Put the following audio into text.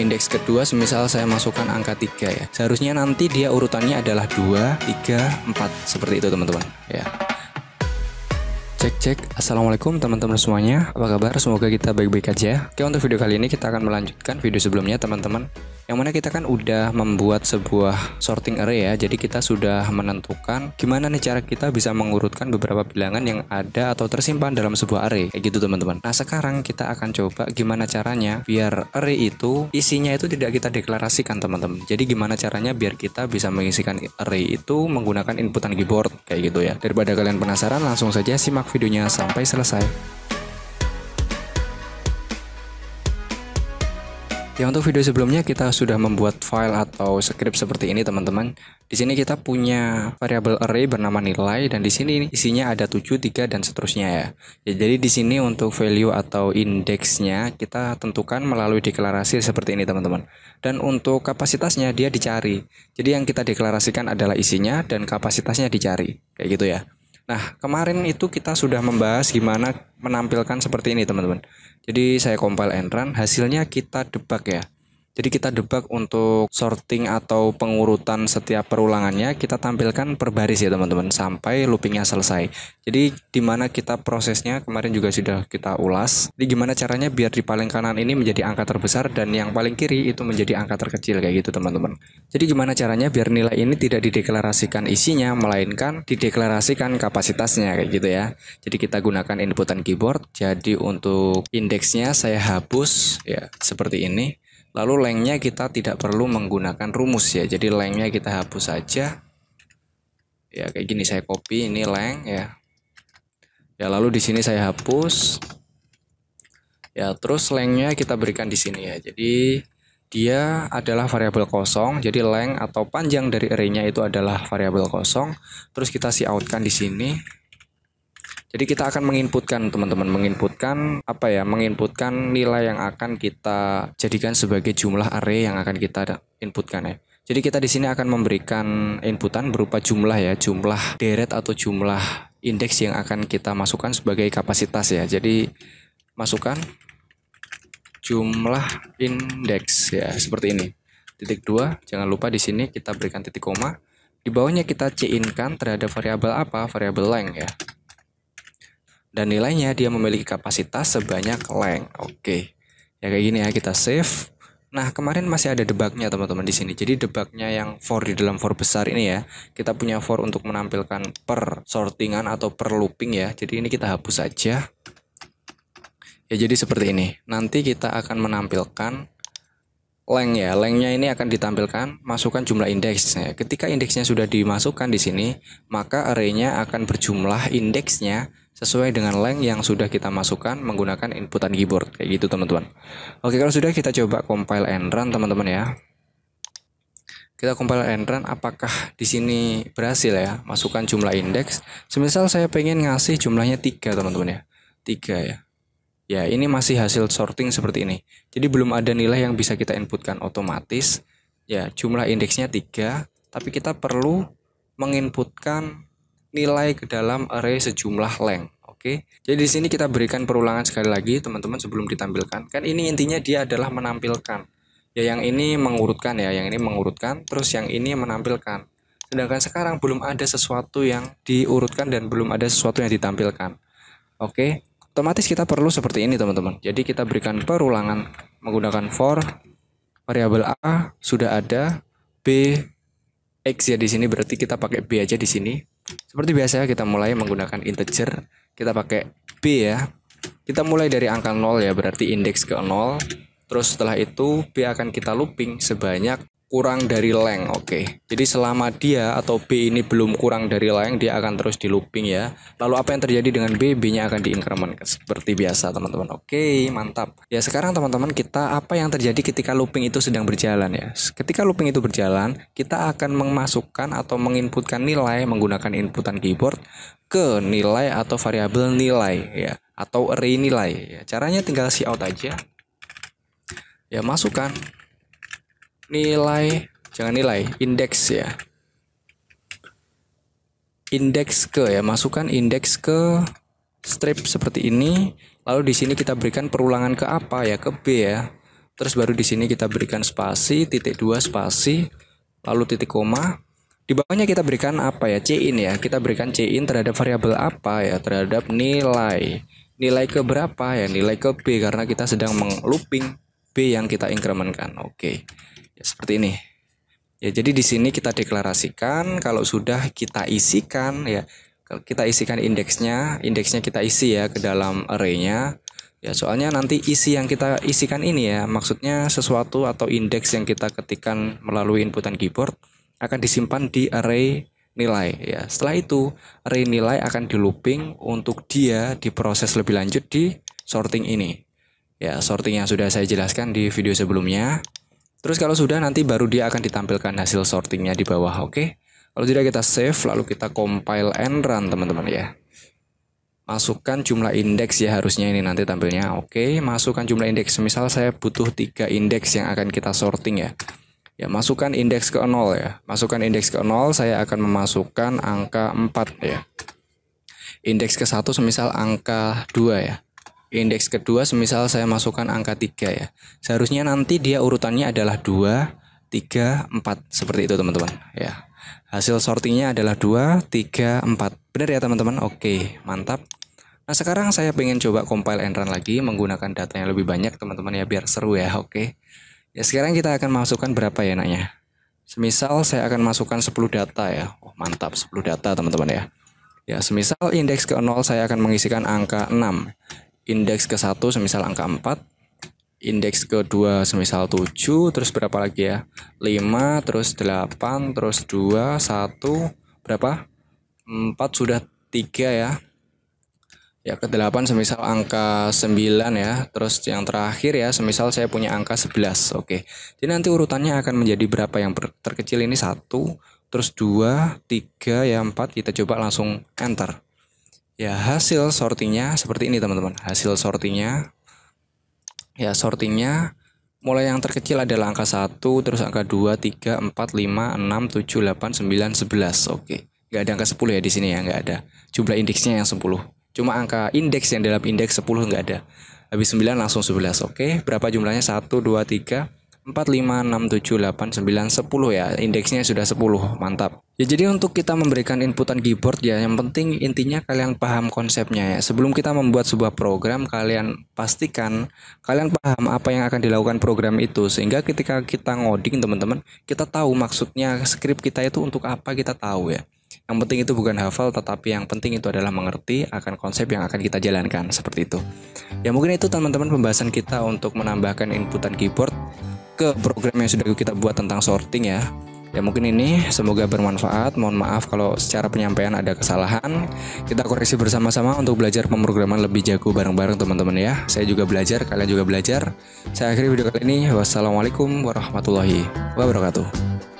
indeks kedua semisal saya masukkan angka 3 ya seharusnya nanti dia urutannya adalah 2, 3, 4 seperti itu teman-teman ya Cek cek, assalamualaikum teman-teman semuanya. Apa kabar? Semoga kita baik-baik aja. Oke, untuk video kali ini kita akan melanjutkan video sebelumnya, teman-teman yang mana kita kan udah membuat sebuah sorting array ya jadi kita sudah menentukan gimana nih cara kita bisa mengurutkan beberapa bilangan yang ada atau tersimpan dalam sebuah array kayak gitu teman-teman nah sekarang kita akan coba gimana caranya biar array itu isinya itu tidak kita deklarasikan teman-teman jadi gimana caranya biar kita bisa mengisikan array itu menggunakan inputan keyboard kayak gitu ya daripada kalian penasaran langsung saja simak videonya sampai selesai Ya untuk video sebelumnya kita sudah membuat file atau script seperti ini teman-teman. Di sini kita punya variabel array bernama nilai dan di sini isinya ada 7, 3 dan seterusnya ya. ya jadi di sini untuk value atau indeksnya kita tentukan melalui deklarasi seperti ini teman-teman. Dan untuk kapasitasnya dia dicari. Jadi yang kita deklarasikan adalah isinya dan kapasitasnya dicari. Kayak gitu ya. Nah, kemarin itu kita sudah membahas gimana menampilkan seperti ini, teman-teman. Jadi saya compile and run, hasilnya kita debug ya. Jadi kita debug untuk sorting atau pengurutan setiap perulangannya kita tampilkan per baris ya teman-teman sampai loopingnya selesai. Jadi di mana kita prosesnya kemarin juga sudah kita ulas. Jadi gimana caranya biar di paling kanan ini menjadi angka terbesar dan yang paling kiri itu menjadi angka terkecil kayak gitu teman-teman. Jadi gimana caranya biar nilai ini tidak dideklarasikan isinya melainkan dideklarasikan kapasitasnya kayak gitu ya. Jadi kita gunakan inputan keyboard. Jadi untuk indeksnya saya hapus ya seperti ini. Lalu lengnya kita tidak perlu menggunakan rumus ya. Jadi lengnya kita hapus saja. Ya kayak gini saya copy ini leng ya. Ya lalu di sini saya hapus. Ya terus lengnya kita berikan di sini ya. Jadi dia adalah variabel kosong. Jadi leng atau panjang dari arraynya itu adalah variabel kosong. Terus kita si outkan di sini jadi kita akan menginputkan teman-teman menginputkan apa ya? Menginputkan nilai yang akan kita jadikan sebagai jumlah array yang akan kita inputkan ya. Jadi kita di sini akan memberikan inputan berupa jumlah ya, jumlah deret atau jumlah indeks yang akan kita masukkan sebagai kapasitas ya. Jadi masukkan jumlah indeks ya seperti ini. Titik 2, jangan lupa di sini kita berikan titik koma. Di bawahnya kita c terhadap variabel apa? Variabel length ya dan nilainya dia memiliki kapasitas sebanyak leng. Oke. Ya kayak gini ya kita save. Nah, kemarin masih ada debugnya teman-teman di sini. Jadi debugnya yang for di dalam for besar ini ya. Kita punya for untuk menampilkan per sortingan atau per looping ya. Jadi ini kita hapus saja. Ya jadi seperti ini. Nanti kita akan menampilkan leng ya. lengnya ini akan ditampilkan masukkan jumlah indeks. Ketika indeksnya sudah dimasukkan di sini, maka arraynya akan berjumlah indeksnya sesuai dengan leng yang sudah kita masukkan menggunakan inputan keyboard kayak gitu teman-teman. Oke, kalau sudah kita coba compile and run teman-teman ya. Kita compile and run apakah di sini berhasil ya? Masukkan jumlah indeks. Semisal saya pengen ngasih jumlahnya 3 teman-teman ya. 3 ya. Ya, ini masih hasil sorting seperti ini. Jadi belum ada nilai yang bisa kita inputkan otomatis. Ya, jumlah indeksnya 3, tapi kita perlu menginputkan nilai ke dalam array sejumlah length. Oke. Jadi di sini kita berikan perulangan sekali lagi teman-teman sebelum ditampilkan. Kan ini intinya dia adalah menampilkan. Ya, yang ini mengurutkan ya, yang ini mengurutkan, terus yang ini menampilkan. Sedangkan sekarang belum ada sesuatu yang diurutkan dan belum ada sesuatu yang ditampilkan. Oke otomatis kita perlu seperti ini teman-teman. Jadi kita berikan perulangan menggunakan for variabel a sudah ada b x ya di sini berarti kita pakai b aja di sini. Seperti biasa kita mulai menggunakan integer, kita pakai b ya. Kita mulai dari angka 0 ya berarti indeks ke 0. Terus setelah itu b akan kita looping sebanyak kurang dari leng, oke okay. jadi selama dia atau B ini belum kurang dari leng, dia akan terus di looping ya lalu apa yang terjadi dengan B B nya akan di increment seperti biasa teman-teman oke okay, mantap ya sekarang teman-teman kita apa yang terjadi ketika looping itu sedang berjalan ya ketika looping itu berjalan kita akan memasukkan atau menginputkan nilai menggunakan inputan keyboard ke nilai atau variabel nilai ya atau array nilai ya, caranya tinggal si out aja ya masukkan nilai jangan nilai indeks ya indeks ke ya masukkan indeks ke strip seperti ini lalu di sini kita berikan perulangan ke apa ya ke B ya terus baru di sini kita berikan spasi titik dua spasi lalu titik koma di bawahnya kita berikan apa ya C in ya kita berikan C in terhadap variabel apa ya terhadap nilai nilai ke berapa ya nilai ke B karena kita sedang looping B yang kita incrementkan oke okay ya, seperti ini ya jadi di sini kita deklarasikan kalau sudah kita isikan ya kita isikan indeksnya indeksnya kita isi ya ke dalam arraynya ya soalnya nanti isi yang kita isikan ini ya maksudnya sesuatu atau indeks yang kita ketikkan melalui inputan keyboard akan disimpan di array nilai ya setelah itu array nilai akan di looping untuk dia diproses lebih lanjut di sorting ini ya sorting yang sudah saya jelaskan di video sebelumnya Terus kalau sudah nanti baru dia akan ditampilkan hasil sortingnya di bawah, oke? Okay? Kalau tidak kita save lalu kita compile and run teman-teman ya. Masukkan jumlah indeks ya harusnya ini nanti tampilnya. Oke, masukkan jumlah indeks. Misal saya butuh tiga indeks yang akan kita sorting ya. Ya, masukkan indeks ke 0 ya. Masukkan indeks ke 0, saya akan memasukkan angka 4 ya. Indeks ke 1 semisal angka 2 ya. Di indeks kedua semisal saya masukkan angka 3 ya. Seharusnya nanti dia urutannya adalah 2, 3, 4 seperti itu teman-teman ya. Hasil sortingnya adalah 2, 3, 4. Benar ya teman-teman? Oke, mantap. Nah sekarang saya pengen coba compile and run lagi menggunakan data yang lebih banyak teman-teman ya biar seru ya oke. Ya sekarang kita akan masukkan berapa ya enaknya. Semisal saya akan masukkan 10 data ya. Oh, mantap 10 data teman-teman ya. Ya semisal indeks ke 0 saya akan mengisikan angka 6 indeks ke satu semisal angka 4 indeks ke kedua semisal 7 terus berapa lagi ya 5 terus 8 terus 2 1 berapa 4 sudah 3 ya ya ke 8 semisal angka 9 ya terus yang terakhir ya semisal saya punya angka 11 oke jadi nanti urutannya akan menjadi berapa yang terkecil ini 1 terus 2 3 ya 4 kita coba langsung enter ya hasil sortingnya seperti ini teman-teman hasil sortingnya ya sortingnya mulai yang terkecil adalah angka 1 terus angka 2 3 4 5 6 7 8 9 11 oke nggak ada angka 10 ya di sini ya nggak ada jumlah indeksnya yang 10 cuma angka indeks yang dalam indeks 10 nggak ada habis 9 langsung 11 oke berapa jumlahnya 1 2 3 4, 5, 6, 7, 8, 9, 10 ya Indeksnya sudah 10, mantap Ya jadi untuk kita memberikan inputan keyboard ya Yang penting intinya kalian paham konsepnya ya Sebelum kita membuat sebuah program Kalian pastikan kalian paham apa yang akan dilakukan program itu Sehingga ketika kita ngoding teman-teman Kita tahu maksudnya script kita itu untuk apa kita tahu ya yang penting itu bukan hafal, tetapi yang penting itu adalah mengerti akan konsep yang akan kita jalankan, seperti itu. Ya mungkin itu teman-teman pembahasan kita untuk menambahkan inputan keyboard ke program yang sudah kita buat tentang sorting ya. Ya mungkin ini semoga bermanfaat. Mohon maaf kalau secara penyampaian ada kesalahan. Kita koreksi bersama-sama untuk belajar pemrograman lebih jago bareng-bareng teman-teman ya. Saya juga belajar, kalian juga belajar. Saya akhiri video kali ini. Wassalamualaikum warahmatullahi wabarakatuh.